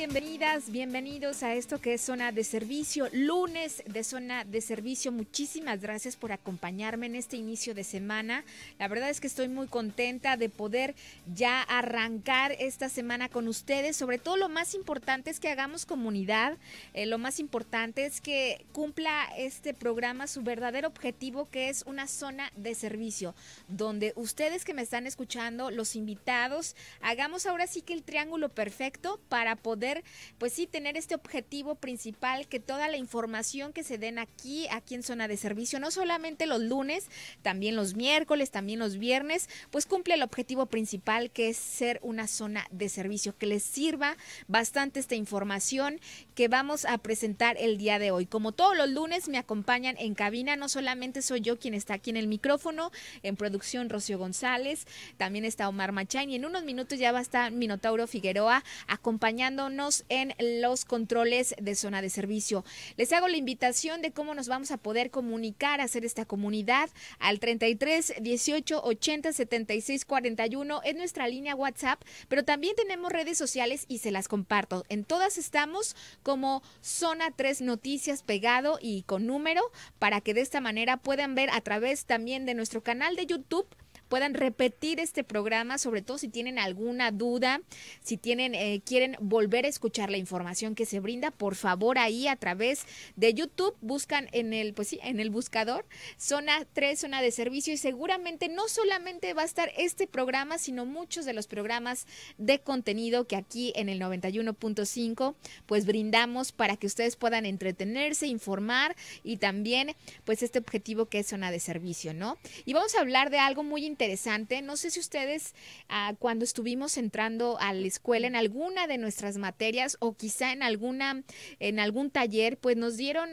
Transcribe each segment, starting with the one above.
bienvenidas, bienvenidos a esto que es Zona de Servicio, lunes de Zona de Servicio. Muchísimas gracias por acompañarme en este inicio de semana. La verdad es que estoy muy contenta de poder ya arrancar esta semana con ustedes. Sobre todo lo más importante es que hagamos comunidad, eh, lo más importante es que cumpla este programa su verdadero objetivo que es una zona de servicio, donde ustedes que me están escuchando, los invitados, hagamos ahora sí que el triángulo perfecto para poder pues sí, tener este objetivo principal, que toda la información que se den aquí, aquí en zona de servicio, no solamente los lunes, también los miércoles, también los viernes, pues cumple el objetivo principal que es ser una zona de servicio, que les sirva bastante esta información que vamos a presentar el día de hoy. Como todos los lunes me acompañan en cabina, no solamente soy yo quien está aquí en el micrófono, en producción Rocío González, también está Omar Machain y en unos minutos ya va a estar Minotauro Figueroa acompañándonos en los controles de zona de servicio. Les hago la invitación de cómo nos vamos a poder comunicar, hacer esta comunidad al 33 18 80 76 41 en nuestra línea WhatsApp, pero también tenemos redes sociales y se las comparto. En todas estamos como Zona 3 Noticias pegado y con número para que de esta manera puedan ver a través también de nuestro canal de YouTube puedan repetir este programa, sobre todo si tienen alguna duda, si tienen, eh, quieren volver a escuchar la información que se brinda, por favor ahí a través de YouTube buscan en el, pues sí, en el buscador zona 3, zona de servicio y seguramente no solamente va a estar este programa, sino muchos de los programas de contenido que aquí en el 91.5 pues brindamos para que ustedes puedan entretenerse, informar y también pues este objetivo que es zona de servicio, ¿no? Y vamos a hablar de algo muy interesante interesante. No sé si ustedes ah, cuando estuvimos entrando a la escuela en alguna de nuestras materias o quizá en alguna en algún taller, pues nos dieron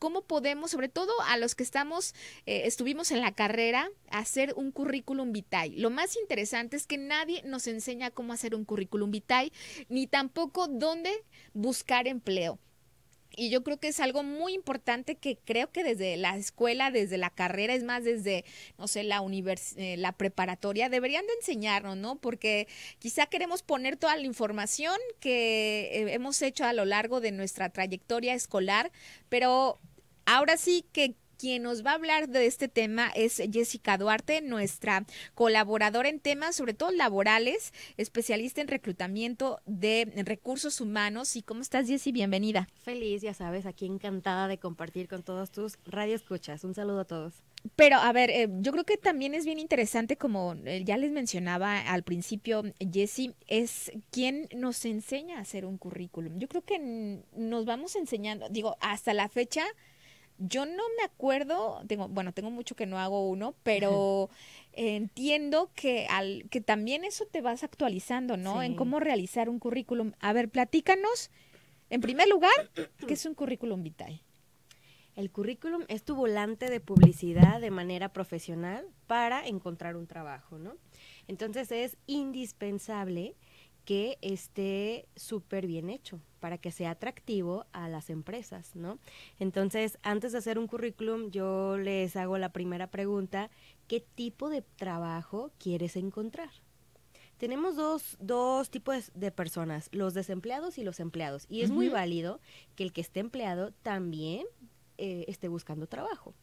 cómo podemos, sobre todo a los que estamos, eh, estuvimos en la carrera, hacer un currículum vitae. Lo más interesante es que nadie nos enseña cómo hacer un currículum vitae, ni tampoco dónde buscar empleo y yo creo que es algo muy importante que creo que desde la escuela, desde la carrera, es más, desde, no sé, la, eh, la preparatoria, deberían de enseñarnos, ¿no? Porque quizá queremos poner toda la información que eh, hemos hecho a lo largo de nuestra trayectoria escolar, pero ahora sí que quien nos va a hablar de este tema es Jessica Duarte, nuestra colaboradora en temas, sobre todo laborales, especialista en reclutamiento de recursos humanos. ¿Y cómo estás, Jessy? Bienvenida. Feliz, ya sabes, aquí encantada de compartir con todos tus radioescuchas. Un saludo a todos. Pero a ver, eh, yo creo que también es bien interesante, como eh, ya les mencionaba al principio, Jessy, es quien nos enseña a hacer un currículum. Yo creo que nos vamos enseñando, digo, hasta la fecha, yo no me acuerdo, tengo, bueno, tengo mucho que no hago uno, pero entiendo que al que también eso te vas actualizando, ¿no? En cómo realizar un currículum. A ver, platícanos en primer lugar, ¿qué es un currículum vital? El currículum es tu volante de publicidad de manera profesional para encontrar un trabajo, ¿no? Entonces es indispensable que esté súper bien hecho para que sea atractivo a las empresas, ¿no? Entonces, antes de hacer un currículum, yo les hago la primera pregunta, ¿qué tipo de trabajo quieres encontrar? Tenemos dos, dos tipos de personas, los desempleados y los empleados. Y es muy válido que el que esté empleado también eh, esté buscando trabajo.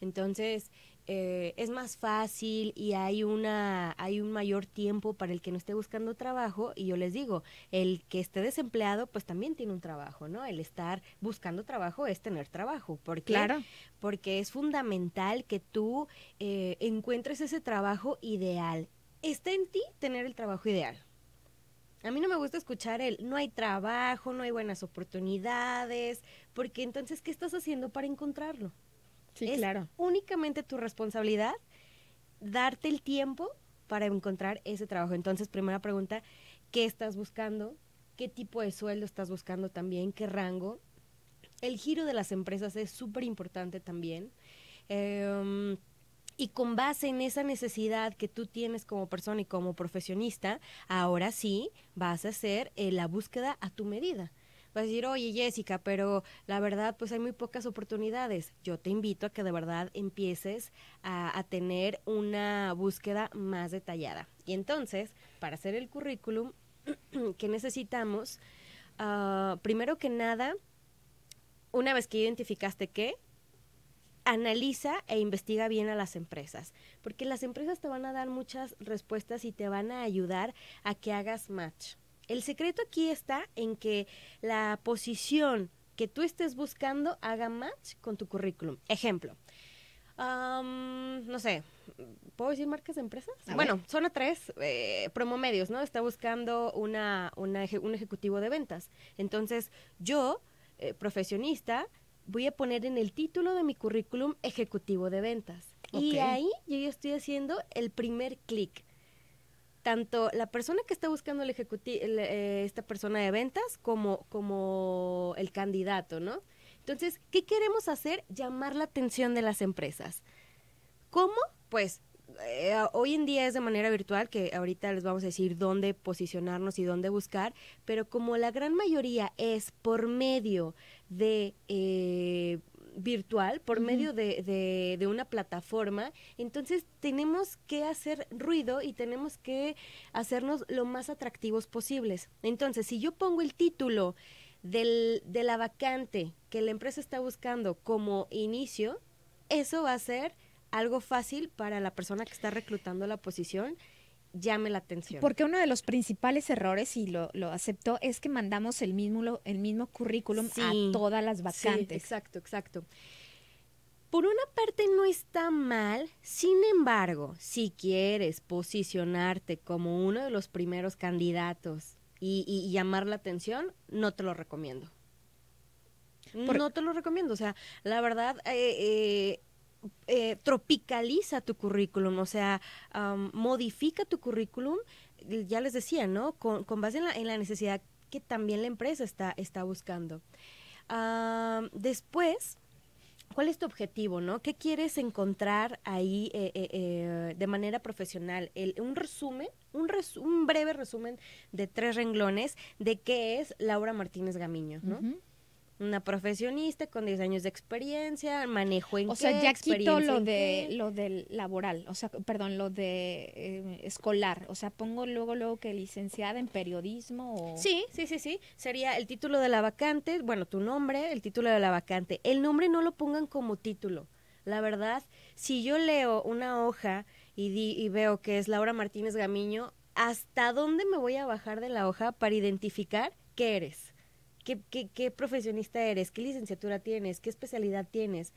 Entonces, eh, es más fácil y hay una hay un mayor tiempo para el que no esté buscando trabajo y yo les digo el que esté desempleado pues también tiene un trabajo no el estar buscando trabajo es tener trabajo porque claro porque es fundamental que tú eh, encuentres ese trabajo ideal está en ti tener el trabajo ideal a mí no me gusta escuchar el no hay trabajo, no hay buenas oportunidades, porque entonces, ¿qué estás haciendo para encontrarlo? es claro. únicamente tu responsabilidad darte el tiempo para encontrar ese trabajo. Entonces, primera pregunta, ¿qué estás buscando? ¿Qué tipo de sueldo estás buscando también? ¿Qué rango? El giro de las empresas es súper importante también. Em, y con base en esa necesidad que tú tienes como persona y como profesionista, ahora sí vas a hacer eh, la búsqueda a tu medida vas a decir, oye Jessica, pero la verdad pues hay muy pocas oportunidades. Yo te invito a que de verdad empieces a, tener una búsqueda más detallada. Y entonces, para hacer el currículum, que necesitamos? Ah, primero que nada, una vez que identificaste qué, analiza e investiga bien a las empresas, porque las empresas te van a dar muchas respuestas y te van a ayudar a que hagas match. El secreto aquí está en que la posición que tú estés buscando haga match con tu currículum. Ejemplo, no sé, ¿puedo decir marcas de empresas? bueno, son zona 3, eh, Medios, ¿no? Está buscando una, un ejecutivo de ventas. Entonces, yo, eh, profesionista, voy a poner en el título de mi currículum ejecutivo de ventas. Y ahí yo ya estoy haciendo el primer clic tanto la persona que está buscando el eh, esta persona de ventas, como, como el candidato, ¿no? Entonces, ¿qué queremos hacer? Llamar la atención de las empresas. ¿Cómo? Pues eh, hoy en día es de manera virtual, que ahorita les vamos a decir dónde posicionarnos y dónde buscar, pero como la gran mayoría es por medio de eh, virtual, por medio de, de, de, una plataforma. Entonces tenemos que hacer ruido y tenemos que hacernos lo más atractivos posibles. Entonces, si yo pongo el título del, de la vacante que la empresa está buscando como inicio, eso va a ser algo fácil para la persona que está reclutando la posición llame la atención. Porque uno de los principales errores, y lo, lo aceptó, es que mandamos el mismo, el mismo currículum a todas las vacantes. Sí, exacto, exacto. Por una parte no está mal, sin embargo, si quieres posicionarte como uno de los primeros candidatos y, llamar la atención, no te lo recomiendo. No te lo recomiendo, o sea, la verdad, eh, eh, eh, tropicaliza tu currículum, o sea, modifica tu currículum, eh, ya les decía, ¿no? Con, base en la, necesidad que también la empresa está, está buscando. después, ¿Cuál es tu objetivo, no? ¿Qué quieres encontrar ahí eh, de manera profesional? un resumen, un, un, breve resumen de tres renglones de qué es Laura Martínez Gamiño, ¿no? una profesionista con 10 años de experiencia, manejo en O sea, ya quito lo de lo del laboral, o sea, perdón, lo de eh, escolar, o sea, pongo luego luego que licenciada en periodismo o... Sí, sí, sí, sí, sería el título de la vacante, bueno, tu nombre, el título de la vacante. El nombre no lo pongan como título. La verdad, si yo leo una hoja y, y veo que es Laura Martínez Gamiño, ¿hasta dónde me voy a bajar de la hoja para identificar qué eres? ¿Qué, profesionista eres? ¿Qué licenciatura tienes? ¿Qué especialidad tienes?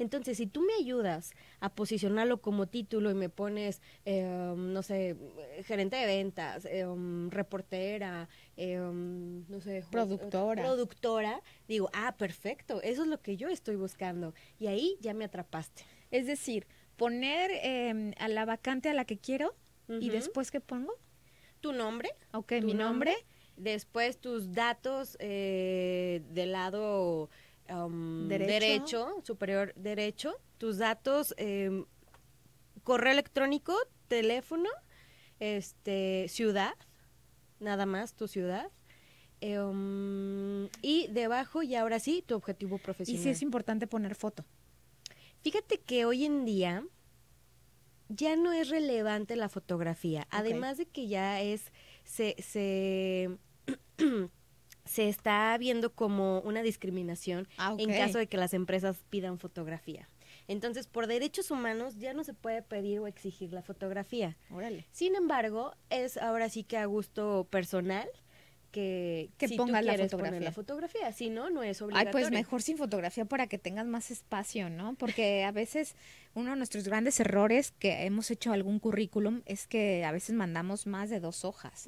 Entonces, si tú me ayudas a posicionarlo como título y me pones, em, no sé, gerente de ventas, em, reportera, em, no sé, productora. productora, digo, ah, perfecto, eso es lo que yo estoy buscando. Y ahí ya me atrapaste. Es decir, poner a la vacante a la que quiero y después qué pongo. Tu nombre. Ok, mi nombre después tus datos eh, del lado um, ¿Derecho? superior derecho, tus datos, em, correo electrónico, teléfono, este, ciudad, nada más tu ciudad. Em, y debajo, y ahora sí, tu objetivo profesional. Y sí es importante poner foto. Fíjate que hoy en día ya no es relevante la fotografía, además de que ya es se, se se está viendo como una discriminación ah, en caso de que las empresas pidan fotografía. Entonces, por derechos humanos ya no se puede pedir o exigir la fotografía. Sin embargo, es ahora sí que a gusto personal que, que la fotografía. la fotografía, si no, no es obligatorio. Ay, pues mejor sin fotografía para que tengas más espacio, ¿no? Porque a veces uno de nuestros grandes errores que hemos hecho algún currículum es que a veces mandamos más de dos hojas.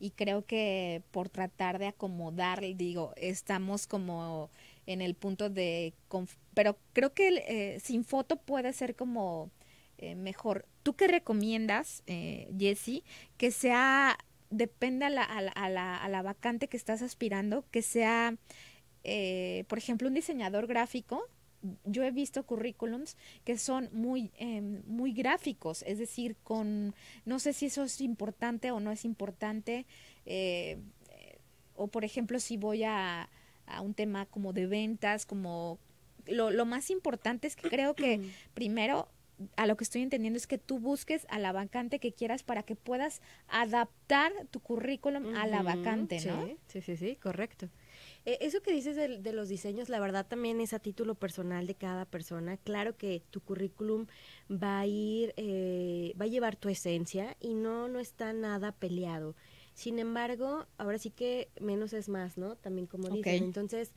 Y creo que por tratar de acomodar, digo, estamos como en el punto de... Pero creo que eh, sin foto puede ser como eh, mejor. ¿Tú qué recomiendas, eh, Jessie, que sea depende a la, a a la, vacante que estás aspirando, que sea, eh, por ejemplo, un diseñador gráfico. Yo he visto currículums que son muy, em, muy gráficos, es decir, con, no sé si eso es importante o no es importante, eh, o por ejemplo, si voy a, a un tema como de ventas, como lo, lo, más importante es que creo que primero a lo que estoy entendiendo es que tú busques a la vacante que quieras para que puedas adaptar tu currículum a la vacante, ¿no? Sí, sí, sí, correcto. Eh, eso que dices de, los diseños, la verdad también es a título personal de cada persona. Claro que tu currículum va a ir, eh, va a llevar tu esencia y no, no está nada peleado. Sin embargo, ahora sí que menos es más, ¿no? También como dicen. Entonces,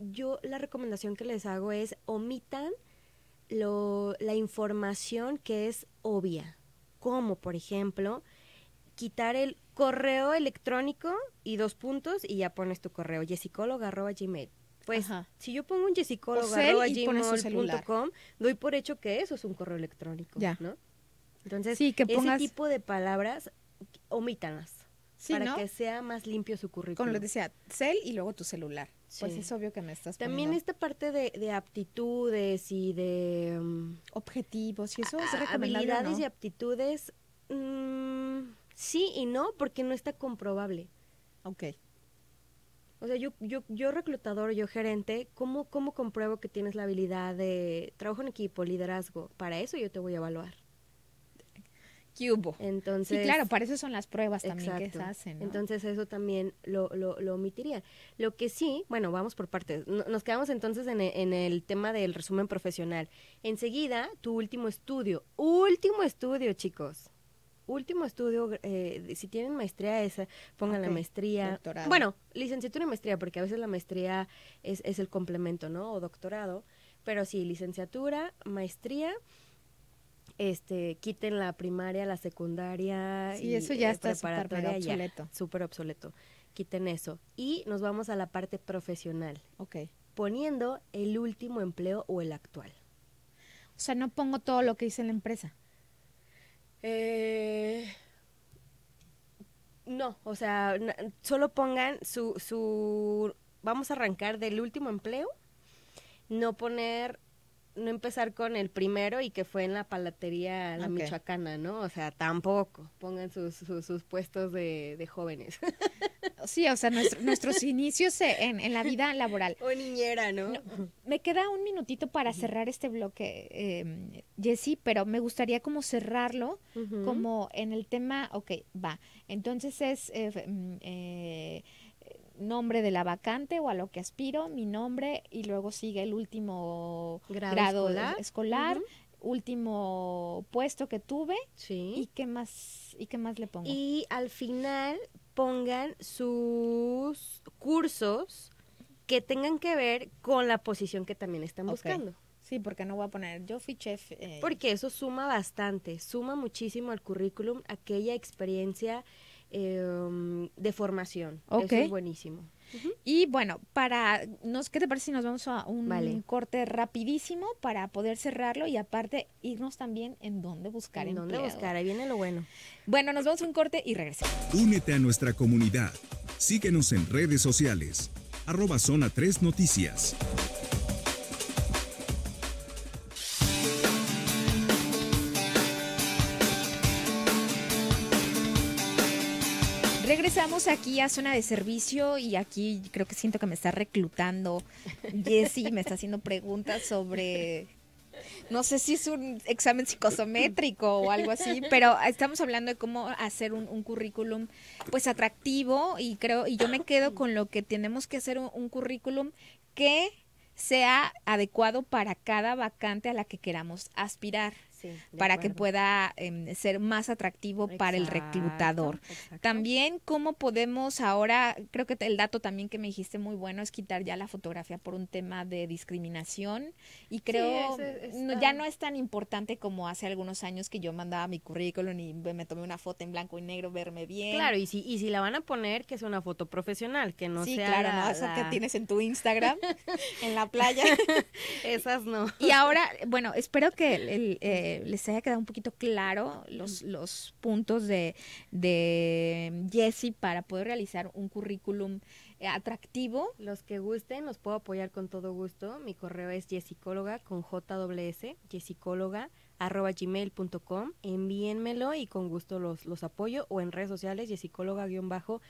yo la recomendación que les hago es omitan lo, la información que es obvia, como por ejemplo quitar el correo electrónico y dos puntos y ya pones tu correo gmail Pues si yo pongo un gmail.com doy por hecho que eso es un correo electrónico, ya. ¿no? Entonces, ese tipo de palabras, omítanlas para que sea más limpio su currículum. Con lo decía, cel y luego tu celular. Pues es obvio que me estás También esta parte de, aptitudes y de... Mm, Objetivos y eso Habilidades y aptitudes, mm, sí y no, porque no está comprobable. Ok. O sea, yo, yo, yo reclutador, yo gerente, ¿cómo, ¿cómo compruebo que tienes la habilidad de trabajo en equipo, liderazgo? Para eso yo te voy a evaluar. Entonces, y claro, para eso son las pruebas también que se hacen. Entonces eso también lo, lo, lo omitiría. Lo que sí, bueno, vamos por partes. Nos quedamos entonces en el, en el tema del resumen profesional. Enseguida, tu último estudio. Último estudio, chicos último estudio, eh, si tienen maestría esa, pongan la maestría. Bueno, licenciatura y maestría, porque a veces la maestría es, es el complemento, ¿no? O doctorado. Pero sí, licenciatura, maestría este, quiten la primaria, la secundaria. y, eso eh, ya está súper obsoleto. Súper obsoleto. Quiten eso. Y nos vamos a la parte profesional. Ok. Poniendo el último empleo o el actual. O sea, no pongo todo lo que hice en la empresa. Eh, no, o sea, solo pongan su, su... Vamos a arrancar del último empleo. No poner no empezar con el primero y que fue en la palatería la michoacana, ¿no? O sea, tampoco pongan sus, sus, puestos de, jóvenes. Sí, o sea, nuestros inicios en, en, la vida laboral. O niñera, ¿no? Me queda un minutito para cerrar este bloque, eh, Jessy, pero me gustaría como cerrarlo, como en el tema, ok, va. Entonces es... Eh, mm, eh, nombre de la vacante o a lo que aspiro, mi nombre y luego sigue el último grado, escolar, último puesto que tuve y qué más y qué más le pongo. Y al final pongan sus cursos que tengan que ver con la posición que también están buscando. Sí, porque no voy a poner, yo fui chef. Eh. Porque eso suma bastante, suma muchísimo al currículum, aquella experiencia Em, de formación. Eso es buenísimo. Y bueno, para nos, ¿qué te parece si nos vamos a un corte rapidísimo para poder cerrarlo y aparte irnos también en dónde buscar en dónde buscar, ahí viene lo bueno. Bueno, nos vamos a un corte y regresamos. Únete a nuestra comunidad. Síguenos en redes sociales. Arroba Zona 3 Noticias. estamos aquí a zona de servicio y aquí creo que siento que me está reclutando Jessy, me está haciendo preguntas sobre no sé si es un examen psicosométrico o algo así, pero estamos hablando de cómo hacer un, currículum pues atractivo y creo y yo me quedo con lo que tenemos que hacer un currículum que sea adecuado para cada vacante a la que queramos aspirar para que pueda em, ser más atractivo para el reclutador. También cómo podemos ahora, creo que el dato también que me dijiste muy bueno es quitar ya la fotografía por un tema de discriminación y creo ya no es tan importante como hace algunos años que yo mandaba mi currículum y me tomé una foto en blanco y negro, verme bien. Claro, y si, y si la van a poner que es una foto profesional, que no sí, sea claro, no, esa que tienes en tu Instagram, en la playa. Esas no. Y ahora, bueno, espero que el, eh, les haya quedado un poquito claro los, los puntos de, de para poder realizar un currículum eh, atractivo. Los que gusten, los puedo apoyar con todo gusto. Mi correo es jessicóloga con JWS, jessicóloga arroba gmail.com. Envíenmelo y con gusto los, los apoyo o en redes sociales jessicóloga-bajo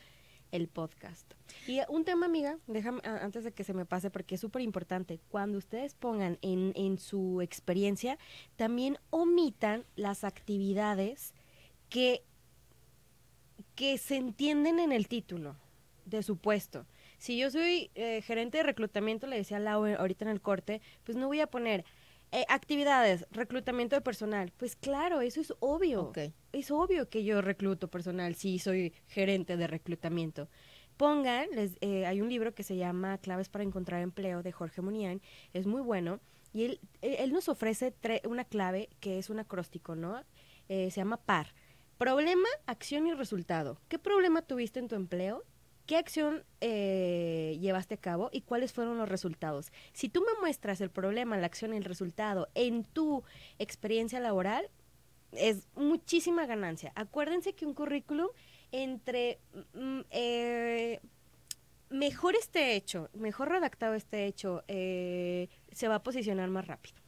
el podcast. Y un tema, amiga, déjame, antes de que se me pase, porque es súper importante, cuando ustedes pongan en, su experiencia, también omitan las actividades que, que se entienden en el título de su puesto. Si yo soy eh, gerente de reclutamiento, le decía a Lau eh, ahorita en el corte, pues no voy a poner eh, actividades, reclutamiento de personal. Pues claro, eso es obvio. Es obvio que yo recluto personal si sí, soy gerente de reclutamiento. Pongan, les, eh, hay un libro que se llama Claves para encontrar empleo de Jorge Munián, es muy bueno, y él, él nos ofrece una clave que es un acróstico, ¿no? Eh, se llama PAR. Problema, acción y resultado. ¿Qué problema tuviste en tu empleo ¿Qué acción eh, llevaste a cabo y cuáles fueron los resultados? Si tú me muestras el problema, la acción y el resultado en tu experiencia laboral, es muchísima ganancia. Acuérdense que un currículum entre mm, mm, eh, mejor este hecho, mejor redactado este hecho, eh, se va a posicionar más rápido.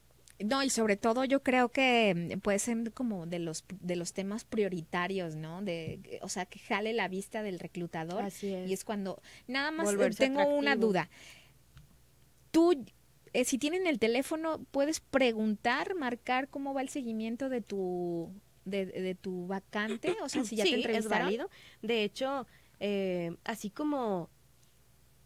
No, y sobre todo yo creo que mm, puede ser como de los de los temas prioritarios, ¿no? De o sea, que jale la vista del reclutador Así es. y es cuando nada más eh, tengo una duda. Tú eh, si tienen el teléfono puedes preguntar, marcar cómo va el seguimiento de tu de, de tu vacante, o sea, si ya te entrevistaron. Es De hecho, eh, así como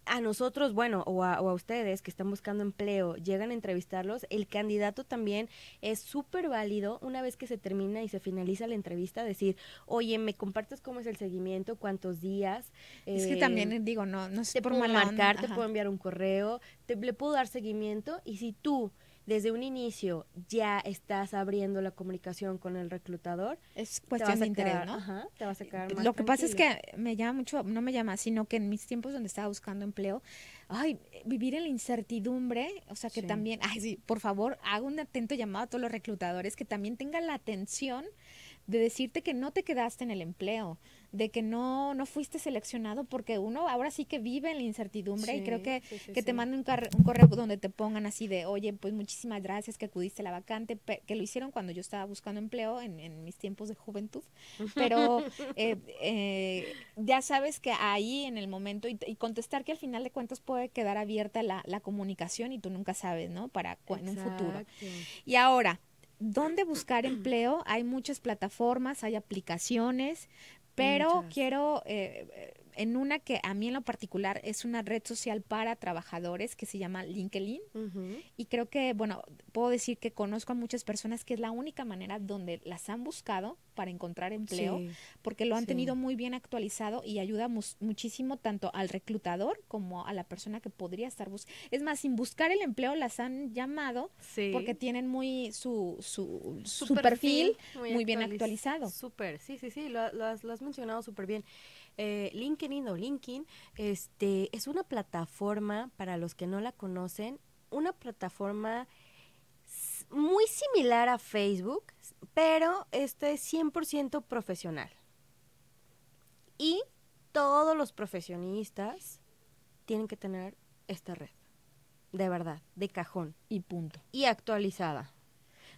a nosotros, bueno, o a, ustedes que están buscando empleo, llegan a entrevistarlos, el candidato también es súper válido una vez que se termina y se finaliza la entrevista, decir, oye, ¿me compartes cómo es el seguimiento? ¿Cuántos días? es que también eh, digo, no, no sé. Te puedo marcar, te puedo enviar un correo, te, le puedo dar seguimiento y si tú desde un inicio ya estás abriendo la comunicación con el reclutador, es cuestión de interés, ¿no? te vas a quedar eh, Lo que pasa es que me llama mucho, no me llama, sino que en mis tiempos donde estaba buscando empleo, ay, vivir en la incertidumbre, o sea que también, ay, sí, por favor, haga un atento llamado a todos los reclutadores que también tengan la atención de decirte que no te quedaste en el empleo de que no, no fuiste seleccionado, porque uno ahora sí que vive en la incertidumbre y creo que, que te manden un, correo donde te pongan así de, oye, pues muchísimas gracias que acudiste a la vacante, que lo hicieron cuando yo estaba buscando empleo en, en mis tiempos de juventud, pero eh, eh, ya sabes que ahí en el momento y, contestar que al final de cuentas puede quedar abierta la, comunicación y tú nunca sabes, ¿no? Para en un futuro. Y ahora, dónde buscar empleo. Hay muchas plataformas, hay aplicaciones. Pero quiero eh, eh, en una que a mí en lo particular es una red social para trabajadores que se llama LinkedIn. Y creo que, bueno, puedo decir que conozco a muchas personas que es la única manera donde las han buscado para encontrar empleo, porque lo han tenido muy bien actualizado y ayuda muchísimo tanto al reclutador como a la persona que podría estar buscando. Es más, sin buscar el empleo las han llamado porque tienen muy su, su, perfil, muy, bien actualizado. Súper, sí, sí, sí, lo has mencionado súper bien. Eh, LinkedIn o LinkedIn este, es una plataforma, para los que no la conocen, una plataforma muy similar a Facebook, pero este es 100% profesional. Y todos los profesionistas tienen que tener esta red, de verdad, de cajón. Y punto. Y actualizada.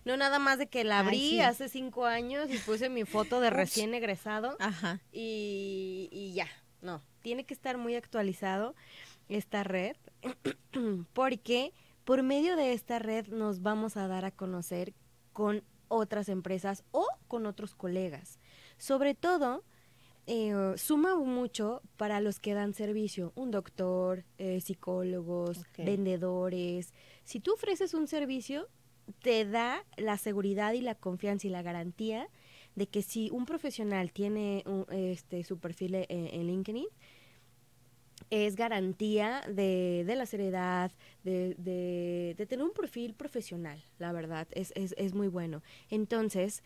No nada más de que la abrí hace cinco años y puse mi foto de recién egresado. Ajá. Y, ya, no. Tiene que estar muy actualizado esta red porque por medio de esta red nos vamos a dar a conocer con otras empresas o con otros colegas. Sobre todo, eh, suma mucho para los que dan servicio, un doctor, eh, psicólogos, vendedores. Si tú ofreces un servicio, te da la seguridad y la confianza y la garantía de que si un profesional tiene este, su perfil e, e, en, LinkedIn, es garantía de, la seriedad, de, de, tener un perfil profesional, la verdad, es, es, es muy bueno. Entonces,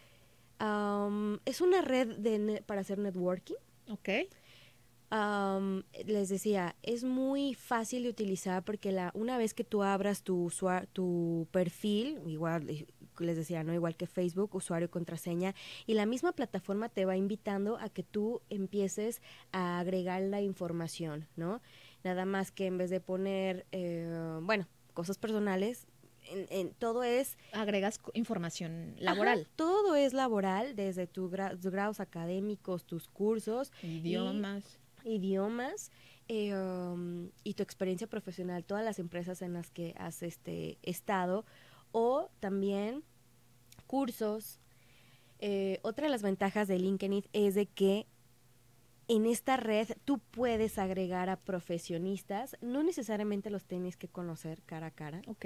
es una red para hacer networking. Ok les decía, es muy fácil de utilizar porque la, una vez que tú abras tu, tu perfil, igual les decía, ¿no? Igual que Facebook, usuario y contraseña, y la misma plataforma te va invitando a que tú empieces a agregar la información, ¿no? Nada más que en vez de poner, eh, bueno, cosas personales, en, todo es... Agregas información laboral. todo es laboral, desde tus grados académicos, tus cursos. Idiomas idiomas eh, um, y tu experiencia profesional, todas las empresas en las que has este, estado, o también cursos. Eh, otra de las ventajas de LinkedIn es de que en esta red tú puedes agregar a profesionistas, no necesariamente los tienes que conocer cara a cara. Ok.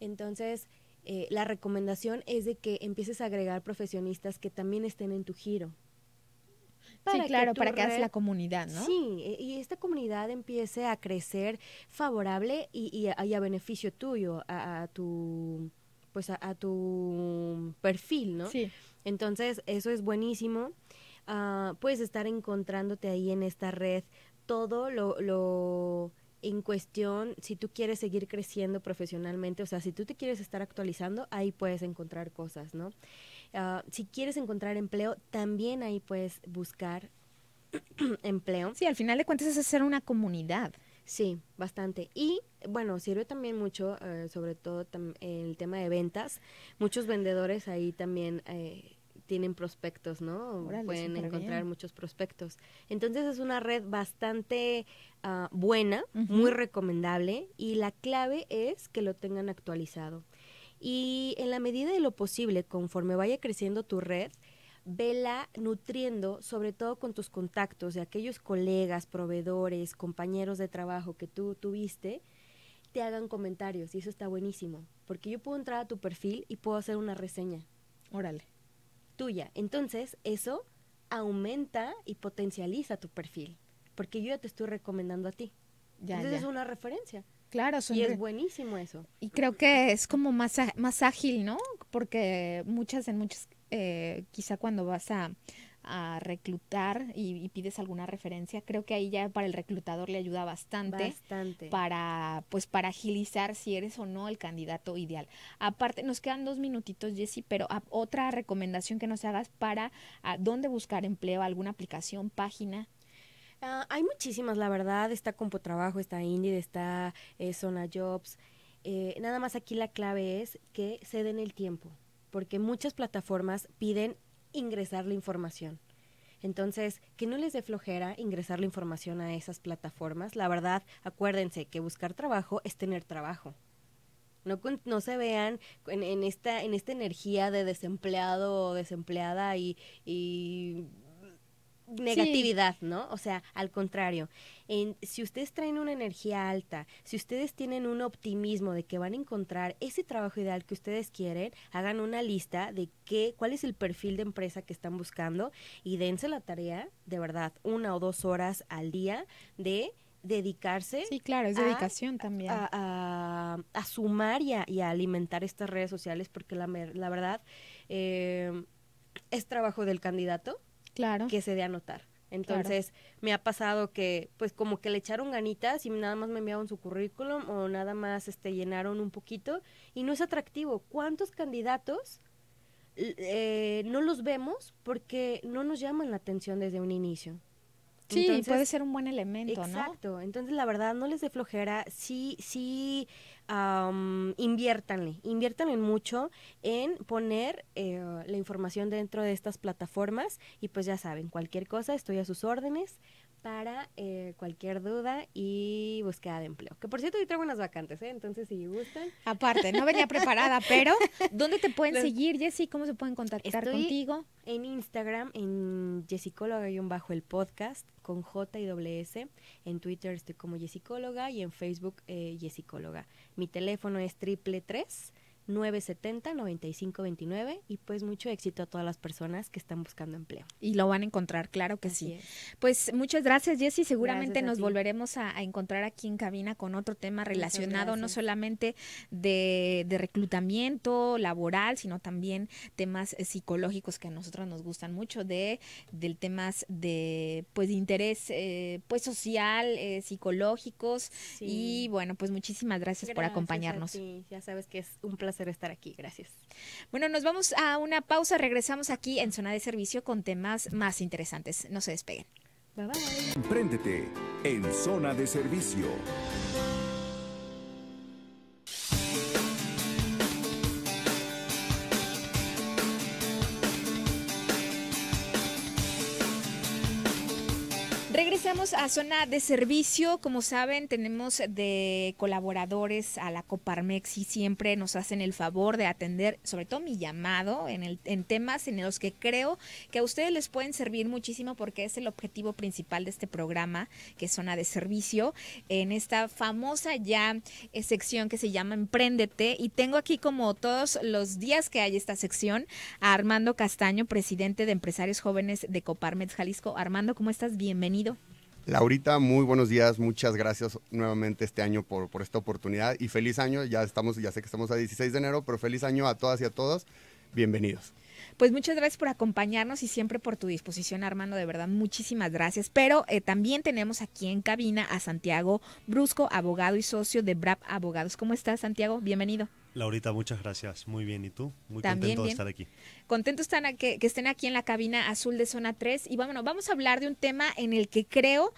Entonces, eh, la recomendación es de que empieces a agregar profesionistas que también estén en tu giro sí, claro, para que hagas la comunidad, ¿no? Sí, y esta comunidad empiece a crecer favorable y, y, a, beneficio tuyo, a, tu pues a, tu perfil, ¿no? Sí. Entonces, eso es buenísimo. Ah, puedes estar encontrándote ahí en esta red todo lo, lo en cuestión, si tú quieres seguir creciendo profesionalmente, o sea, si tú te quieres estar actualizando, ahí puedes encontrar cosas, ¿no? Ah, si quieres encontrar empleo, también ahí puedes buscar empleo. Sí, al final de cuentas es hacer una comunidad. Sí, bastante. Y bueno, sirve también mucho, eh, sobre todo en el tema de ventas. Muchos vendedores ahí también eh, tienen prospectos, ¿no? Pueden encontrar muchos prospectos. Entonces es una red bastante ah, buena, muy recomendable y la clave es que lo tengan actualizado. Y en la medida de lo posible, conforme vaya creciendo tu red, vela nutriendo, sobre todo con tus contactos de aquellos colegas, proveedores, compañeros de trabajo que tú tuviste, te hagan comentarios y eso está buenísimo, porque yo puedo entrar a tu perfil y puedo hacer una reseña. Órale. Tuya. Entonces, eso aumenta y potencializa tu perfil, porque yo ya te estoy recomendando a ti. Entonces es una referencia. Claro, son y es buenísimo eso. Y creo que es como más, más ágil, ¿no? Porque muchas, en muchas, eh, quizá cuando vas a, reclutar y, pides alguna referencia, creo que ahí ya para el reclutador le ayuda bastante, bastante, para pues para agilizar si eres o no el candidato ideal. Aparte, nos quedan dos minutitos, Jessy, pero otra recomendación que nos hagas para ah, dónde buscar empleo, alguna aplicación, página. Ah, hay muchísimas, la verdad. Está Compotrabajo, está Indeed, está eh, Zona Jobs. Eh, nada más aquí la clave es que ceden el tiempo, porque muchas plataformas piden ingresar la información. Entonces, que no les dé flojera ingresar la información a esas plataformas. La verdad, acuérdense que buscar trabajo es tener trabajo. No, no se vean en, en esta, en esta energía de desempleado o desempleada y, y negatividad, ¿no? O sea, al contrario, si ustedes traen una energía alta, si ustedes tienen un optimismo de que van a encontrar ese trabajo ideal que ustedes quieren, hagan una lista de qué, cuál es el perfil de empresa que están buscando y dense la tarea, de verdad, una o dos horas al día de dedicarse. Sí, claro, es dedicación también. A, sumar y, y a, alimentar estas redes sociales porque la, verdad eh, es trabajo del candidato claro. que se dé a Entonces, me ha pasado que, pues, como que le echaron ganitas y nada más me enviaron su currículum o nada más este, llenaron un poquito y no es atractivo. ¿Cuántos candidatos eh, no los vemos porque no nos llaman la atención desde un inicio? Sí, puede ser un buen elemento, ¿no? Exacto. Entonces, la verdad, no les de flojera. Sí, sí, um, inviértanle, inviértanle mucho en poner eh, la información dentro de estas plataformas y pues ya saben, cualquier cosa estoy a sus órdenes para eh, cualquier duda y búsqueda de empleo. Que por cierto, hoy traigo unas vacantes, ¿eh? entonces si gustan. Aparte, no venía preparada, pero ¿dónde te pueden seguir, Jessy? ¿Cómo se pueden contactar contigo? en Instagram, en Yesicóloga y bajo el podcast, con J y S. En Twitter estoy como Yesicóloga y en Facebook eh, Yesicóloga. Mi teléfono es triple tres 970-9529 y pues mucho éxito a todas las personas que están buscando empleo. Y lo van a encontrar, claro que sí. Pues muchas gracias Jessy, seguramente nos volveremos a, encontrar aquí en cabina con otro tema relacionado no solamente de, de, reclutamiento laboral, sino también temas eh, psicológicos que a nosotros nos gustan mucho, de del temas de pues de interés eh, pues social, eh, psicológicos y bueno, pues muchísimas gracias, gracias por acompañarnos. Ya sabes que es un placer estar aquí. Gracias. Bueno, nos vamos a una pausa. Regresamos aquí en Zona de Servicio con temas más interesantes. No se despeguen. Bye bye. en Zona de Servicio. Estamos a zona de servicio. Como saben, tenemos de colaboradores a la Coparmex y siempre nos hacen el favor de atender, sobre todo mi llamado, en, el, en temas en los que creo que a ustedes les pueden servir muchísimo porque es el objetivo principal de este programa, que es zona de servicio, en esta famosa ya eh, sección que se llama Empréndete. Y tengo aquí, como todos los días que hay esta sección, a Armando Castaño, presidente de Empresarios Jóvenes de Coparmex Jalisco. Armando, ¿cómo estás? Bienvenido. Laurita, muy buenos días, muchas gracias nuevamente este año por, esta oportunidad y feliz año, ya estamos, ya sé que estamos a 16 de enero, pero feliz año a todas y a todos, bienvenidos. Pues muchas gracias por acompañarnos y siempre por tu disposición, Armando. De verdad, muchísimas gracias. Pero eh, también tenemos aquí en cabina a Santiago Brusco, abogado y socio de BRAP Abogados. ¿Cómo estás, Santiago? Bienvenido. Laurita, muchas gracias. Muy bien. ¿Y tú? Muy contento de estar aquí. Contento están que, que, estén aquí en la cabina azul de zona 3. Y bueno, vamos a hablar de un tema en el que creo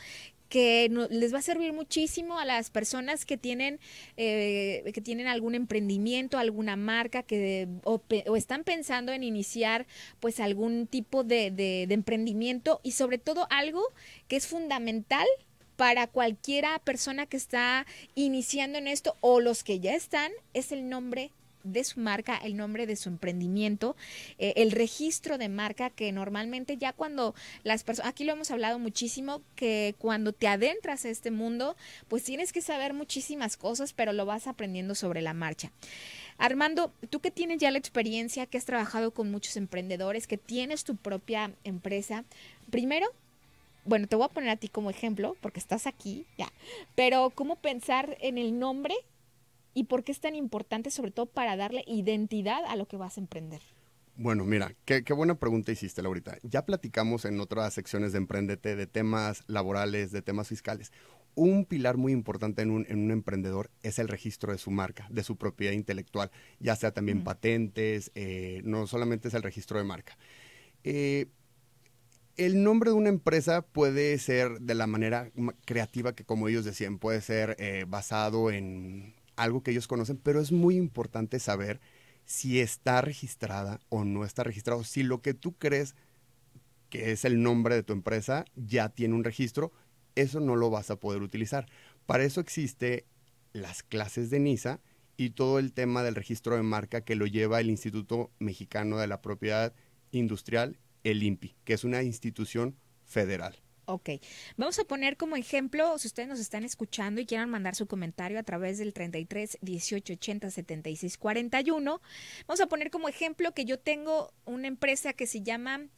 que les va a servir muchísimo a las personas que tienen, eh, que tienen algún emprendimiento, alguna marca que, o, están pensando en iniciar pues algún tipo de, de emprendimiento y sobre todo algo que es fundamental para cualquiera persona que está iniciando en esto o los que ya están, es el nombre de su marca, el nombre de su emprendimiento, eh, el registro de marca que normalmente ya cuando las personas, aquí lo hemos hablado muchísimo, que cuando te adentras a este mundo, pues tienes que saber muchísimas cosas, pero lo vas aprendiendo sobre la marcha. Armando, tú que tienes ya la experiencia, que has trabajado con muchos emprendedores, que tienes tu propia empresa, primero, bueno, te voy a poner a ti como ejemplo, porque estás aquí, ya, pero ¿cómo pensar en el nombre y por qué es tan importante, sobre todo para darle identidad a lo que vas a emprender? Bueno, mira, qué, buena pregunta hiciste, Laurita. Ya platicamos en otras secciones de Emprendete de temas laborales, de temas fiscales. Un pilar muy importante en un, emprendedor es el registro de su marca, de su propiedad intelectual, ya sea también mm. patentes, eh, no solamente es el registro de marca. Eh, el nombre de una empresa puede ser de la manera creativa que como ellos decían, puede ser eh, basado en algo que ellos conocen, pero es muy importante saber si está registrada o no está registrado, si lo que tú crees que es el nombre de tu empresa ya tiene un registro, eso no lo vas a poder utilizar. Para eso existe las clases de NISA y todo el tema del registro de marca que lo lleva el Instituto Mexicano de la Propiedad Industrial, el INPI, que es una institución federal. Ok, vamos a poner como ejemplo, si ustedes nos están escuchando y quieran mandar su comentario a través del 33 18 80 76 41, vamos a poner como ejemplo que yo tengo una empresa que se llama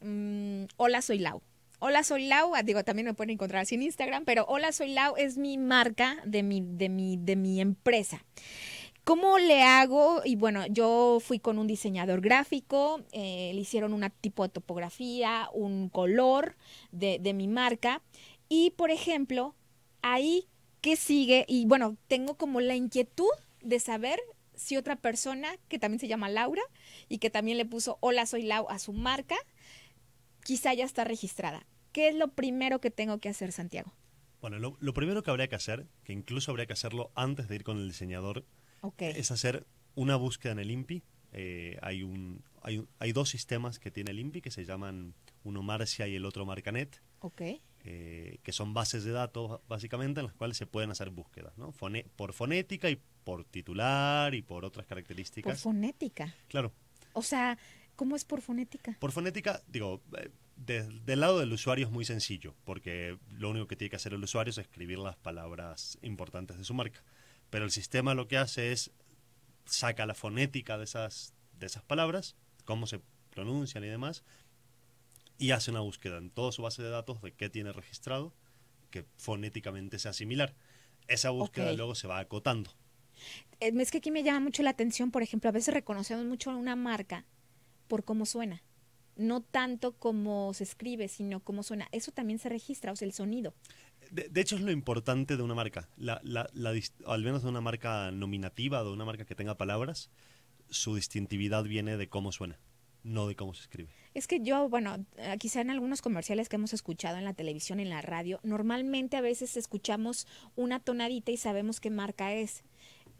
mm, Hola Soy Lau. Hola Soy Lau, ah, digo, también me pueden encontrar así en Instagram, pero Hola Soy Lau es mi marca de mi, de mi, de mi empresa. ¿Cómo le hago? Y bueno, yo fui con un diseñador gráfico, eh, le hicieron una tipo de topografía, un color de, mi marca. Y, por ejemplo, ahí que sigue, y bueno, tengo como la inquietud de saber si otra persona que también se llama Laura y que también le puso hola soy Lau a su marca, quizá ya está registrada. ¿Qué es lo primero que tengo que hacer, Santiago? Bueno, lo primero que habría que hacer, que incluso habría que hacerlo antes de ir con el diseñador, es hacer una búsqueda en el Impi eh, hay, un, hay, hay, dos sistemas que tiene el Impi que se llaman uno Marcia y el otro Marcanet. Eh, que son bases de datos básicamente en las cuales se pueden hacer búsquedas, ¿no? por fonética y por titular y por otras características. Por fonética. Claro. O sea, ¿cómo es por fonética? Por fonética, digo, eh, del lado del usuario es muy sencillo, porque lo único que tiene que hacer el usuario es escribir las palabras importantes de su marca pero el sistema lo que hace es saca la fonética de esas, de esas palabras, cómo se pronuncian y demás, y hace una búsqueda en toda su base de datos de qué tiene registrado, que fonéticamente sea similar. Esa búsqueda luego se va acotando. Eh, es que aquí me llama mucho la atención, por ejemplo, a veces reconocemos mucho una marca por cómo suena. No tanto como se escribe, sino cómo suena. Eso también se registra, o sea, el sonido de, hecho, es lo importante de una marca. al menos de una marca nominativa, de una marca que tenga palabras, su distintividad viene de cómo suena, no de cómo se escribe. Es que yo, bueno, quizá en algunos comerciales que hemos escuchado en la televisión, en la radio, normalmente a veces escuchamos una tonadita y sabemos qué marca es.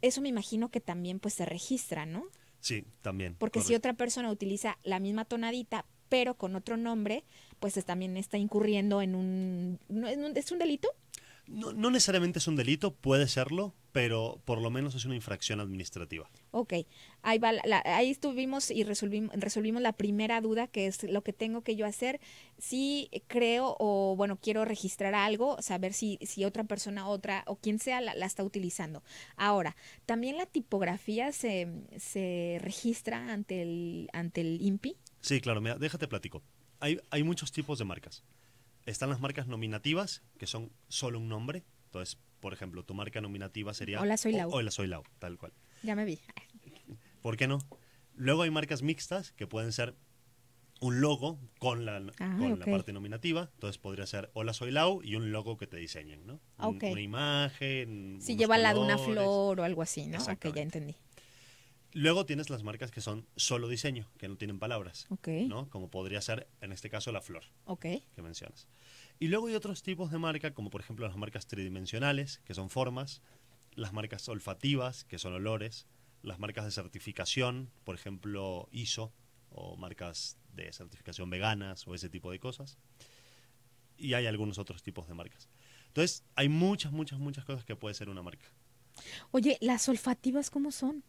Eso me imagino que también pues se registra, ¿no? Sí, también. Porque si otra persona utiliza la misma tonadita, pero con otro nombre, pues también está incurriendo en un, ¿Es un delito? No, necesariamente es un delito, puede serlo, pero por lo menos es una infracción administrativa. Ok, ahí, ahí estuvimos y resolvimos, resolvimos la primera duda, que es lo que tengo que yo hacer. Si creo o, bueno, quiero registrar algo, saber si, si otra persona, otra o quien sea la, está utilizando. Ahora, también la tipografía se, se registra ante el, ante el INPI. Sí, claro, déjate platico. Hay, hay muchos tipos de marcas. Están las marcas nominativas, que son solo un nombre. Entonces, por ejemplo, tu marca nominativa sería... Hola, soy Lau. Hola, soy Lau, tal cual. Ya me vi. ¿Por qué no? Luego hay marcas mixtas, que pueden ser un logo con la, ah, con la parte nominativa. Entonces podría ser Hola soy Lau y un logo que te diseñen, ¿no? Ah, una imagen. Si lleva al lado una flor o algo así, ¿no? Ok, ya entendí. Luego tienes las marcas que son solo diseño, que no tienen palabras. ¿no? Como podría ser, en este caso, la flor okay. que mencionas. Y luego hay otros tipos de marca, como por ejemplo las marcas tridimensionales, que son formas, las marcas olfativas, que son olores, las marcas de certificación, por ejemplo, ISO, o marcas de certificación veganas, o ese tipo de cosas. Y hay algunos otros tipos de marcas. Entonces, hay muchas, muchas, muchas cosas que puede ser una marca. Oye, ¿las olfativas cómo son?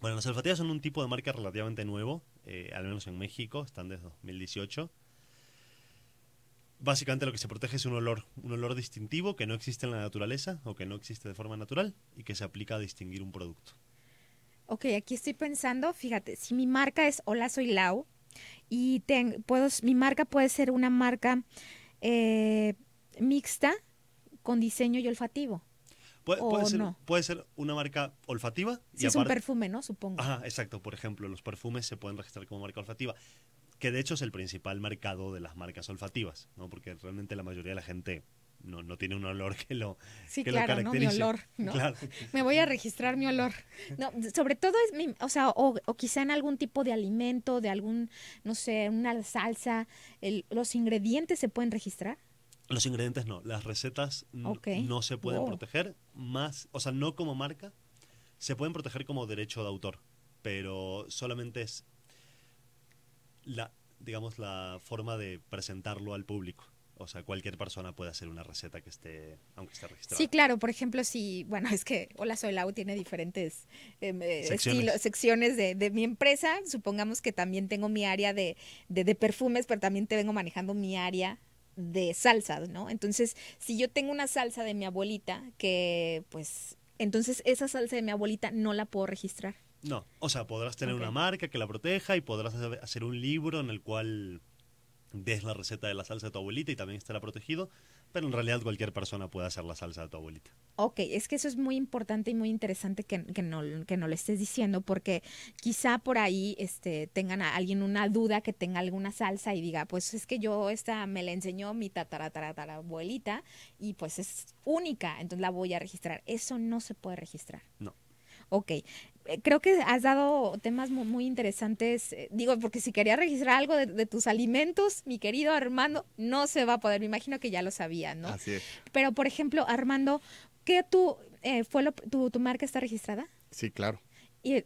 Bueno, las olfativas son un tipo de marca relativamente nuevo, eh, al menos en México, están desde 2018. Básicamente lo que se protege es un olor, un olor distintivo que no existe en la naturaleza o que no existe de forma natural y que se aplica a distinguir un producto. Ok, aquí estoy pensando, fíjate, si mi marca es Hola Soy Lau y puedo, mi marca puede ser una marca eh, mixta con diseño y olfativo. Puede, ser, puede ser una marca olfativa. Y es un perfume, ¿no? Supongo. Ajá, exacto. Por ejemplo, los perfumes se pueden registrar como marca olfativa, que de hecho es el principal mercado de las marcas olfativas, ¿no? Porque realmente la mayoría de la gente no, tiene un olor que lo, sí, claro, ¿no? Mi olor, ¿no? Me voy a registrar mi olor. No, sobre todo es mi, o sea, o, quizá en algún tipo de alimento, de algún, no sé, una salsa, los ingredientes se pueden registrar. Los ingredientes no, las recetas no se pueden proteger, más, o sea, no como marca, se pueden proteger como derecho de autor, pero solamente es la, digamos, la forma de presentarlo al público. O sea, cualquier persona puede hacer una receta que esté, aunque esté registrada. Sí, claro, por ejemplo, si, bueno, es que Hola Soy tiene diferentes em, eh, secciones, secciones de, mi empresa. Supongamos que también tengo mi área de perfumes, pero también te vengo manejando mi área de salsas, ¿no? Entonces, si yo tengo una salsa de mi abuelita, que pues, entonces esa salsa de mi abuelita no la puedo registrar. No, o sea, podrás tener una marca que la proteja y podrás hacer un libro en el cual des la receta de la salsa de tu abuelita y también estará protegido, pero en realidad cualquier persona puede hacer la salsa de tu abuelita. Ok, es que eso es muy importante y muy interesante que, que, no, que lo estés diciendo, porque quizá por ahí este, tengan a alguien una duda que tenga alguna salsa y diga, pues es que yo esta me la enseñó mi abuelita y pues es única, entonces la voy a registrar. Eso no se puede registrar. No. Ok, eh, creo que has dado temas muy, interesantes. Eh, digo, porque si quería registrar algo de, tus alimentos, mi querido Armando, no se va a poder. Me imagino que ya lo sabía, ¿no? Así es. Pero, por ejemplo, Armando, ¿qué tú, eh, fue tu, marca está registrada? Sí, claro. Y,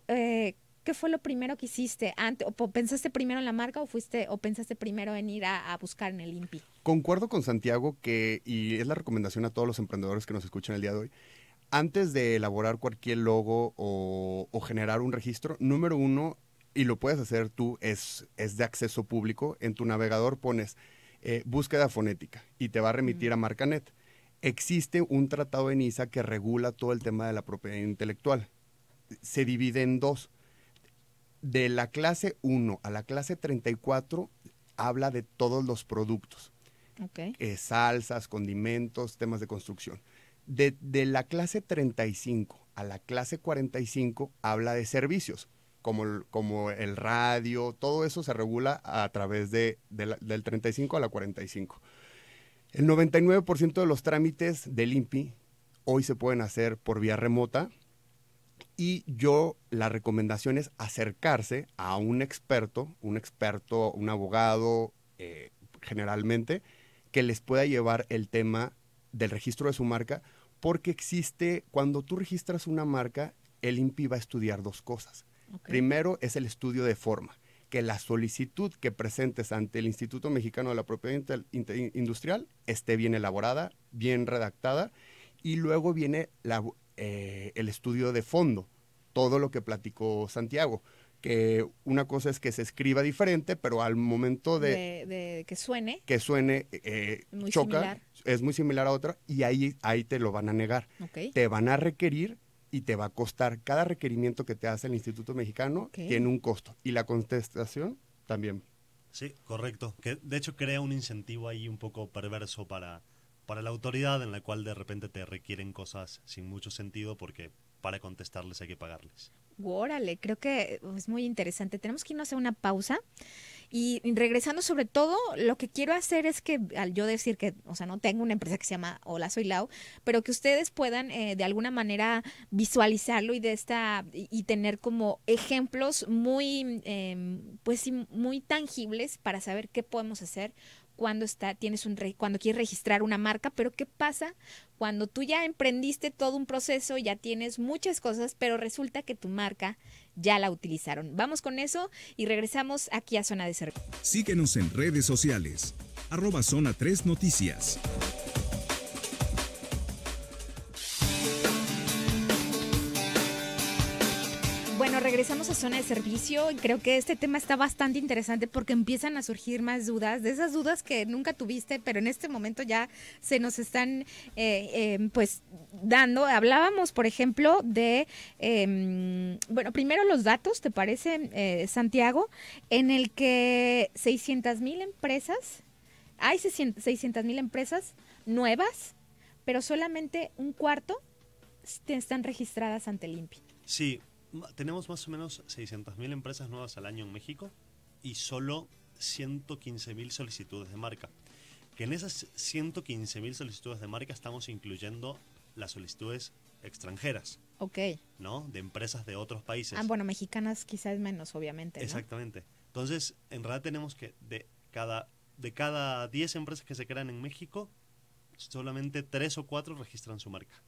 ¿Qué fue lo primero que hiciste? Antes, o, ¿Pensaste primero en la marca o fuiste o pensaste primero en ir a, a, buscar en el INPI? Concuerdo con Santiago que, y es la recomendación a todos los emprendedores que nos escuchan el día de hoy, antes de elaborar cualquier logo o, generar un registro, número uno, y lo puedes hacer tú, es, de acceso público, en tu navegador pones eh, búsqueda fonética y te va a remitir a Marcanet. Existe un tratado de Niza que regula todo el tema de la propiedad intelectual. Se divide en dos. De la clase 1 a la clase 34 habla de todos los productos. Eh, salsas, condimentos, temas de construcción de, la clase 35 a la clase 45 habla de servicios, como, como el radio, todo eso se regula a través de, del 35 a la 45. El 99% de los trámites del INPI hoy se pueden hacer por vía remota y yo la recomendación es acercarse a un experto, un experto, un abogado eh, generalmente, que les pueda llevar el tema del registro de su marca, porque existe, cuando tú registras una marca, el INPI va a estudiar dos cosas. Primero es el estudio de forma, que la solicitud que presentes ante el Instituto Mexicano de la Propiedad Industrial esté bien elaborada, bien redactada, y luego viene eh, el estudio de fondo, todo lo que platicó Santiago que una cosa es que se escriba diferente, pero al momento de, que suene, que suene eh, choca, es muy similar a otra y ahí ahí te lo van a negar, te van a requerir y te va a costar cada requerimiento que te hace el Instituto Mexicano tiene un costo y la contestación también. Sí, correcto. Que de hecho crea un incentivo ahí un poco perverso para la autoridad en la cual de repente te requieren cosas sin mucho sentido porque para contestarles hay que pagarles. Órale, creo que es muy interesante. Tenemos que irnos a una pausa. Y regresando sobre todo, lo que quiero hacer es que al yo decir que, o sea, no tengo una empresa que se llama Hola Soy Lau, pero que ustedes puedan eh, de alguna manera visualizarlo y de esta y, tener como ejemplos muy, em, pues muy tangibles para saber qué podemos hacer cuando está, tienes un cuando quieres registrar una marca, pero ¿qué pasa cuando tú ya emprendiste todo un proceso, ya tienes muchas cosas, pero resulta que tu marca ya la utilizaron? Vamos con eso y regresamos aquí a Zona de Servicio. Síguenos en redes sociales. Arroba Zona 3 Noticias. regresamos a zona de servicio. y Creo que este tema está bastante interesante porque empiezan a surgir más dudas, de esas dudas que nunca tuviste, pero en este momento ya se nos están eh, em, pues dando. Hablábamos, por ejemplo, de, em, bueno, primero los datos, ¿te parece, eh, Santiago? En el que 600 mil empresas, hay 600 mil empresas nuevas, pero solamente un cuarto están registradas ante el INPI. Sí, tenemos más o menos 600.000 empresas nuevas al año en México y solo 115.000 solicitudes de marca. Que en esas 115.000 solicitudes de marca estamos incluyendo las solicitudes extranjeras. Ok. ¿No? De empresas de otros países. Ah, bueno, mexicanas quizás menos, obviamente. ¿no? Exactamente. Entonces, en realidad tenemos que de cada, de cada 10 empresas que se crean en México, solamente 3 o 4 registran su marca.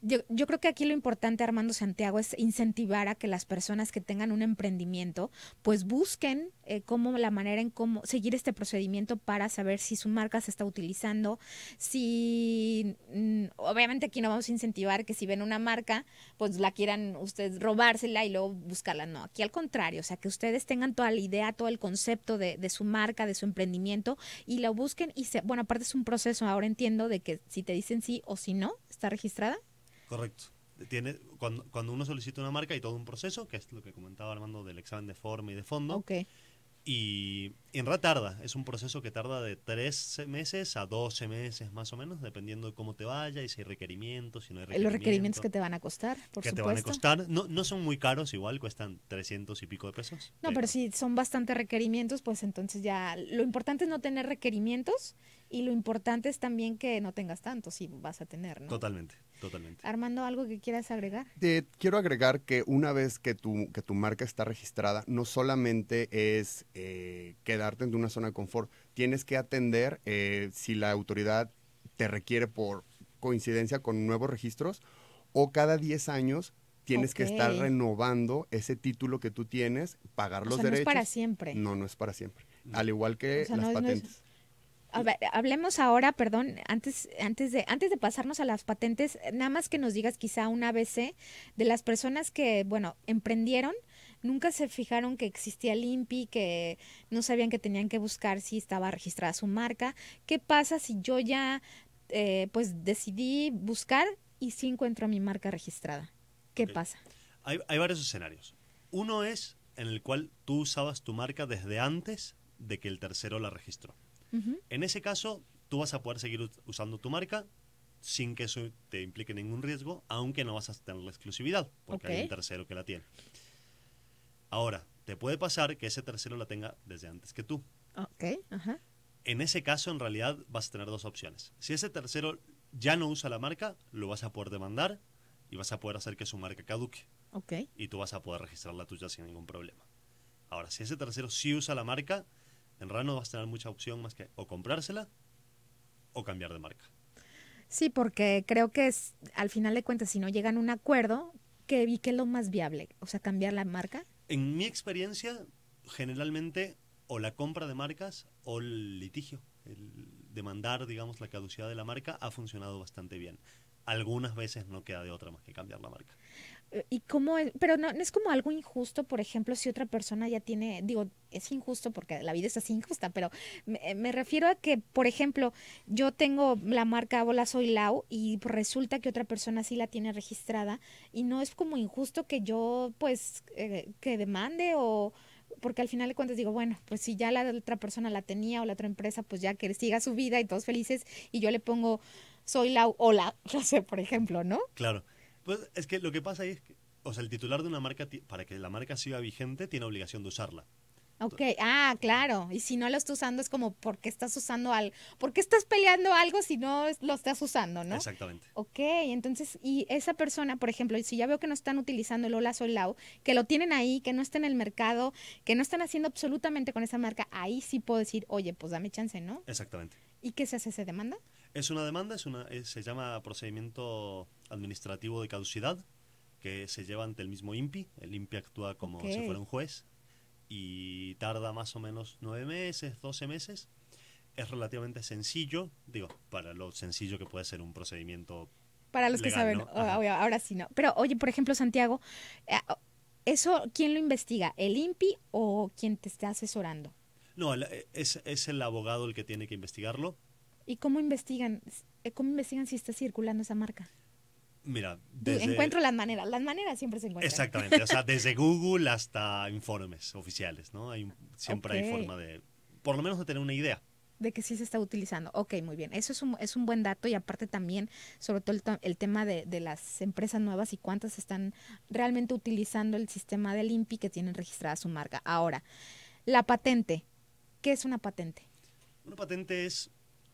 Yo, creo que aquí lo importante, Armando Santiago, es incentivar a que las personas que tengan un emprendimiento, pues busquen eh, cómo la manera en cómo seguir este procedimiento para saber si su marca se está utilizando, si mm, obviamente aquí no vamos a incentivar que si ven una marca, pues la quieran ustedes robársela y luego buscarla. No, aquí al contrario, o sea, que ustedes tengan toda la idea, todo el concepto de, su marca, de su emprendimiento y lo busquen y se, bueno, aparte es un proceso, ahora entiendo de que si te dicen sí o si no, está registrada Correcto. Tiene, cuando, cuando, uno solicita una marca hay todo un proceso, que es lo que comentaba Armando del examen de forma y de fondo. Okay. Y en realidad tarda, es un proceso que tarda de 3 meses a 12 meses más o menos, dependiendo de cómo te vaya y si hay requerimientos, si no hay requerimientos. Los requerimientos que te van a costar, por supuesto. Que te van a costar, no, no son muy caros igual, cuestan 300 y pico de pesos. No, pero, si son bastante requerimientos, pues entonces ya lo importante es no tener requerimientos y lo importante es también que no tengas tantos y vas a tener, ¿no? Totalmente, totalmente. Armando, ¿algo que quieras agregar? Te quiero agregar que una vez que tu, que tu marca está registrada, no solamente es eh, que quedarte en una zona de confort. Tienes que atender eh, si la autoridad te requiere por coincidencia con nuevos registros o cada 10 años tienes que estar renovando ese título que tú tienes, pagar los derechos. No es para siempre. No, no es para siempre. Al igual que las patentes. A ver, hablemos ahora, perdón, antes, antes, de, antes de pasarnos a las patentes, nada más que nos digas quizá un ABC de las personas que, bueno, emprendieron nunca se fijaron que existía Limpi, que no sabían que tenían que buscar si estaba registrada su marca. ¿Qué pasa si yo ya eh, pues decidí buscar y sí encuentro mi marca registrada? ¿Qué pasa? Hay, hay varios escenarios. Uno es en el cual tú usabas tu marca desde antes de que el tercero la registró. En ese caso, tú vas a poder seguir usando tu marca sin que eso te implique ningún riesgo, aunque no vas a tener la exclusividad, porque hay un tercero que la tiene. Ahora, te puede pasar que ese tercero la tenga desde antes que tú. Ok, ajá. En ese caso, en realidad, vas a tener dos opciones. Si ese tercero ya no usa la marca, lo vas a poder demandar y vas a poder hacer que su marca caduque. Ok. Y tú vas a poder registrar la tuya sin ningún problema. Ahora, si ese tercero sí usa la marca, en realidad no vas a tener mucha opción más que o comprársela o cambiar de marca. Sí, porque creo que es, al final de cuentas, si no llegan a un acuerdo, ¿qué, ¿qué es lo más viable? O sea, cambiar la marca. En mi experiencia, generalmente o la compra de marcas o el litigio, el demandar, digamos, la caducidad de la marca ha funcionado bastante bien. Algunas veces no queda de otra más que cambiar la marca. Eh, y cómo pero no, no, es como algo injusto, por ejemplo, si otra persona ya tiene, digo, es injusto porque la vida es así injusta, pero eh, me, refiero a que, por ejemplo, yo tengo la marca Hola Soy Lau y resulta que otra persona sí la tiene registrada y no es como injusto que yo pues eh, que demande o porque al final de cuentas digo, bueno, pues si ya la otra persona la tenía o la otra empresa, pues ya que siga su vida y todos felices y yo le pongo Soy Lau Hola, no sé, por ejemplo, ¿no? Claro. Pues es que lo que pasa ahí es que, o sea, el titular de una marca, para que la marca siga vigente, tiene obligación de usarla. Ok, ah, claro. Y si no lo estás usando es como, ¿por qué estás usando algo? ¿Por qué estás peleando algo si no lo estás usando, no? Exactamente. Ok, entonces, y esa persona, por ejemplo, si ya veo que no están utilizando el Hola Soy Lau, que lo tienen ahí, que no está en el mercado, que no están haciendo absolutamente con esa marca, ahí sí puedo decir, oye, pues dame chance, ¿no? Exactamente. ¿Y qué se hace? ¿Se demanda? Es una demanda, es una, eh, se llama procedimiento administrativo de caducidad, que se lleva ante el mismo IMPI El IMPI actúa como si fuera un juez y tarda más o menos nueve meses, doce meses. Es relativamente sencillo, digo, para lo sencillo que puede ser un procedimiento. Para los que saben, ahora, sí, ¿no? Pero oye, por ejemplo, Santiago, eh, ah, ¿eso quién lo investiga? ¿El IMPI o quien te está asesorando? No, eh, es el abogado el que tiene que investigarlo ¿Y cómo investigan? Eh, ¿Cómo investigan si está circulando esa marca? Mira, encuentro las maneras. Las maneras siempre se encuentran. Exactamente, o sea, desde Google hasta informes oficiales, ¿no? Hay, siempre hay forma de, por lo menos de tener una idea. De que sí se está utilizando. Ok, muy bien. Eso es un, es un buen dato y aparte también, sobre todo el, tema de, las empresas nuevas y cuántas están realmente utilizando el sistema de limpi que tienen registrada su marca. Ahora, la patente. ¿Qué es una patente? Una patente es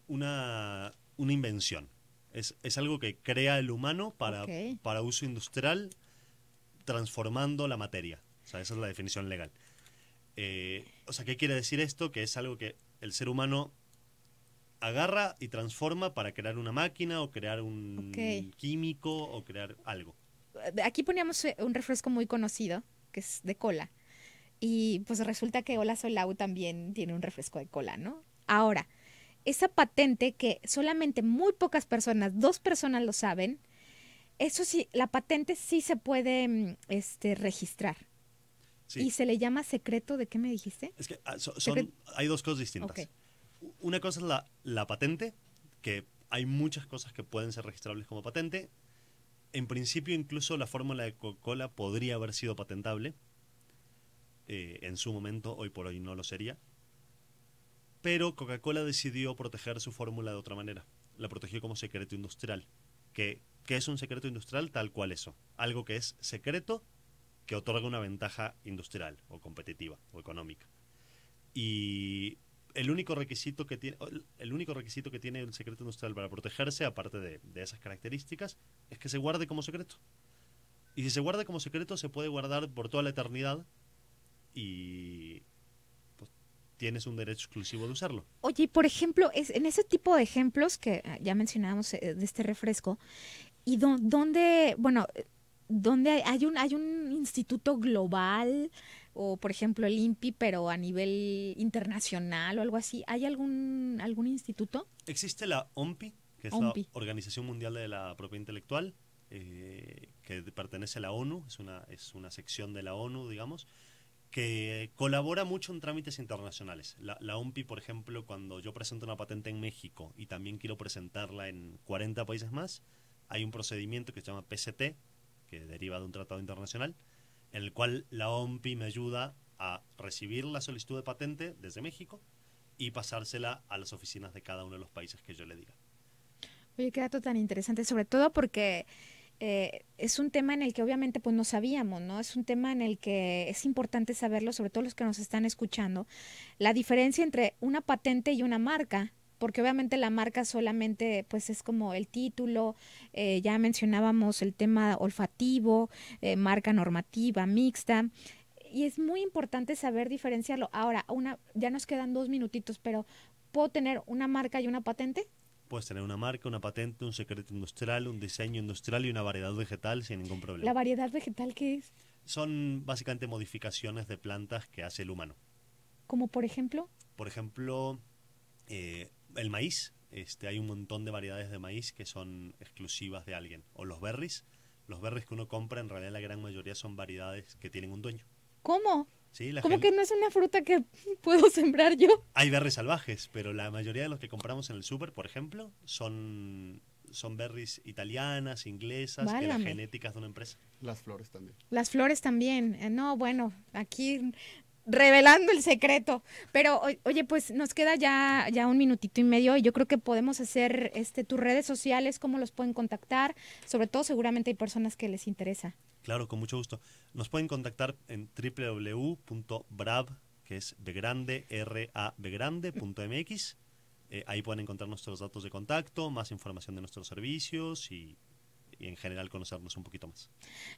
una, invención. Es, algo que crea el humano para, para uso industrial, transformando la materia. O sea, esa es la definición legal. Eh, o sea, ¿qué quiere decir esto? Que es algo que el ser humano agarra y transforma para crear una máquina o crear un químico o crear algo. Eh, aquí poníamos eh, un refresco muy conocido, que es de cola. Y pues resulta que Hola Solau también tiene un refresco de cola, ¿no? Ahora, esa patente que solamente muy pocas personas, dos personas lo saben, eso sí, la patente sí se puede mm, este, registrar. Y se le llama secreto de qué me dijiste? Ah, hay dos cosas distintas. Una cosa es la, la patente, que hay muchas cosas que pueden ser registrables como patente. En principio, incluso la fórmula de Coca-Cola podría haber sido patentable. Eh, en su momento, hoy por hoy no lo sería pero Coca-Cola decidió proteger su fórmula de otra manera. La protegió como secreto industrial. Que, es un secreto industrial tal cual eso. Algo que es secreto que otorga una ventaja industrial o competitiva o económica. Y el único requisito que tiene el único requisito que tiene el secreto industrial para protegerse aparte de, de, esas características es que se guarde como secreto y si se guarda como secreto se puede guardar por toda la eternidad y tienes un derecho exclusivo de usarlo. Oye, por ejemplo, es, en ese tipo de ejemplos que ah, ya mencionábamos eh, de este refresco, y dónde bueno, dónde hay un, hay un instituto global, o por ejemplo el INPI, pero a nivel internacional o algo así, ¿hay algún, algún instituto? Existe la OMPI, que es la Organización Mundial de la Propiedad Intelectual, eh, que pertenece a la ONU, es una, es una sección de la ONU, digamos que colabora mucho en trámites internacionales. La, OMPI, por ejemplo, cuando yo presento una patente en México y también quiero presentarla en 40 países más, hay un procedimiento que se llama PCT, que deriva de un tratado internacional, en el cual la OMPI me ayuda a recibir la solicitud de patente desde México y pasársela a las oficinas de cada uno de los países que yo le diga. Oye, qué dato tan interesante, sobre todo porque eh, es un tema en el que obviamente pues no sabíamos, ¿no? Es un tema en el que es importante saberlo, sobre todo los que nos están escuchando, la diferencia entre una patente y una marca, porque obviamente la marca solamente pues es como el título, eh, ya mencionábamos el tema olfativo, eh, marca normativa, mixta, y es muy importante saber diferenciarlo. Ahora, una, ya nos quedan dos minutitos, pero ¿puedo tener una marca y una patente? puedes tener una marca, una patente, un secreto industrial, un diseño industrial y una variedad vegetal sin ningún problema. ¿La variedad vegetal qué es? Son básicamente modificaciones de plantas que hace el humano. ¿Como por ejemplo? Por ejemplo, eh, el maíz. Este, hay un montón de variedades de maíz que son exclusivas de alguien. O los berries. Los berries que uno compra, en realidad la gran mayoría son variedades que tienen un dueño. ¿Cómo? Como que no es una fruta que puedo sembrar yo. Hay berries salvajes, pero la mayoría de los que compramos en el súper, por ejemplo, son, son berries italianas, inglesas, que las genéticas de una empresa. Las flores también. Las flores también. Eh, no, bueno, aquí revelando el secreto. Pero oye, pues nos queda ya, ya un minutito y medio y yo creo que podemos hacer este tus redes sociales, cómo los pueden contactar, sobre todo seguramente hay personas que les interesa. Claro, con mucho gusto. Nos pueden contactar en www.brav, que es grande r a punto .mx. Eh, ahí pueden encontrar nuestros datos de contacto, más información de nuestros servicios y y en general conocernos un poquito más.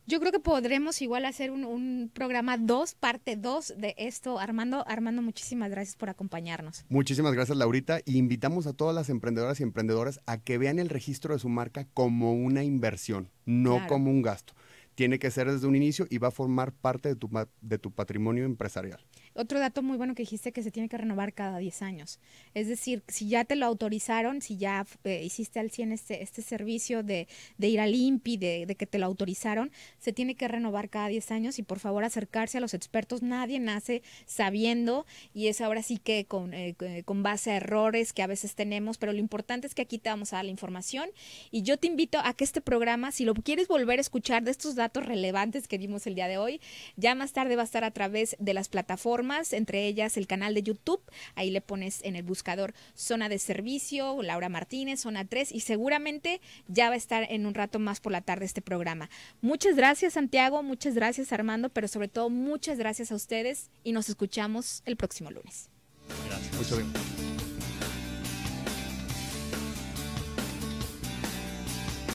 Yo creo que podremos igual hacer un, programa dos, parte 2 de esto. Armando, Armando, muchísimas gracias por acompañarnos. Muchísimas gracias, Laurita. Y invitamos a todas las emprendedoras y emprendedoras a que vean el registro de su marca como una inversión, no como un gasto. Tiene que ser desde un inicio y va a formar parte de tu, de tu patrimonio empresarial. Otro dato muy bueno que dijiste que se tiene que renovar cada 10 años. Es decir, si ya te lo autorizaron, si ya eh, hiciste al 100 este, este servicio de, ir al limpi de, que te lo autorizaron, se tiene que renovar cada 10 años y por favor acercarse a los expertos. Nadie nace sabiendo y es ahora sí que con, eh, con base a errores que a veces tenemos, pero lo importante es que aquí te vamos a dar la información y yo te invito a que este programa, si lo quieres volver a escuchar de estos datos relevantes que dimos el día de hoy, ya más tarde va a estar a través de las plataformas entre ellas el canal de YouTube. Ahí le pones en el buscador Zona de Servicio, Laura Martínez, Zona 3, y seguramente ya va a estar en un rato más por la tarde este programa. Muchas gracias, Santiago, muchas gracias, Armando, pero sobre todo muchas gracias a ustedes y nos escuchamos el próximo lunes.